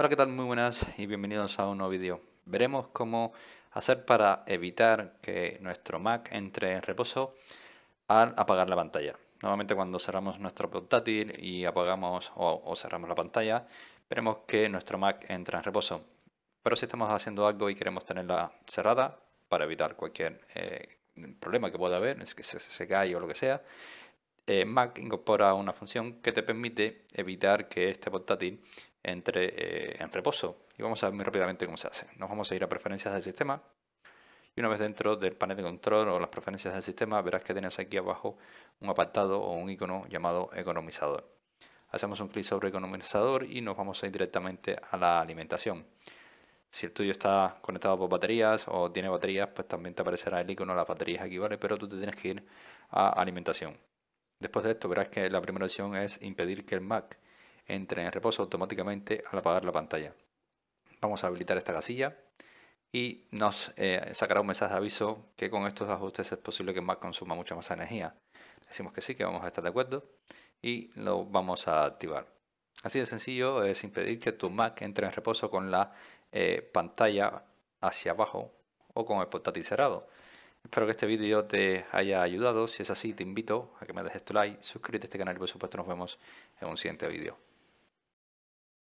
Hola, ¿qué tal? Muy buenas y bienvenidos a un nuevo vídeo. Veremos cómo hacer para evitar que nuestro Mac entre en reposo al apagar la pantalla. Normalmente cuando cerramos nuestro portátil y apagamos o, cerramos la pantalla, veremos que nuestro Mac entra en reposo. Pero si estamos haciendo algo y queremos tenerla cerrada para evitar cualquier eh, problema que pueda haber, es que se, se, cae o lo que sea, eh, Mac incorpora una función que te permite evitar que este portátil entre eh, en reposo. Y vamos a ver muy rápidamente cómo se hace. Nos vamos a ir a preferencias del sistema. Y una vez dentro del panel de control o las preferencias del sistema, verás que tienes aquí abajo un apartado o un icono llamado economizador. Hacemos un clic sobre economizador y nos vamos a ir directamente a la alimentación. Si el tuyo está conectado por baterías o tiene baterías, pues también te aparecerá el icono de las baterías aquí, ¿vale? Pero tú te tienes que ir a alimentación. Después de esto verás que la primera opción es impedir que el Mac entre en reposo automáticamente al apagar la pantalla. Vamos a habilitar esta casilla y nos eh, sacará un mensaje de aviso que con estos ajustes es posible que el Mac consuma mucha más energía. Decimos que sí, que vamos a estar de acuerdo y lo vamos a activar. Así de sencillo es impedir que tu Mac entre en reposo con la eh, pantalla hacia abajo o con el portátil cerrado. Espero que este vídeo te haya ayudado. Si es así, te invito a que me dejes tu like, suscríbete a este canal y por supuesto nos vemos en un siguiente vídeo.